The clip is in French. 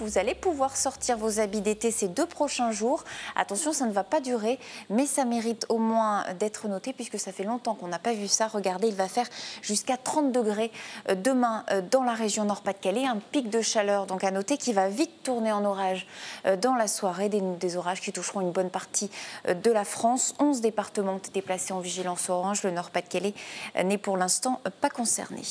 Vous allez pouvoir sortir vos habits d'été ces deux prochains jours. Attention, ça ne va pas durer, mais ça mérite au moins d'être noté puisque ça fait longtemps qu'on n'a pas vu ça. Regardez, il va faire jusqu'à 30 degrés euh, demain euh, dans la région Nord-Pas-de-Calais. Un pic de chaleur, donc à noter, qui va vite tourner en orage euh, dans la soirée. Des, orages qui toucheront une bonne partie de la France. 11 départements ont été placés en vigilance orange. Le Nord-Pas-de-Calais n'est pour l'instant pas concerné.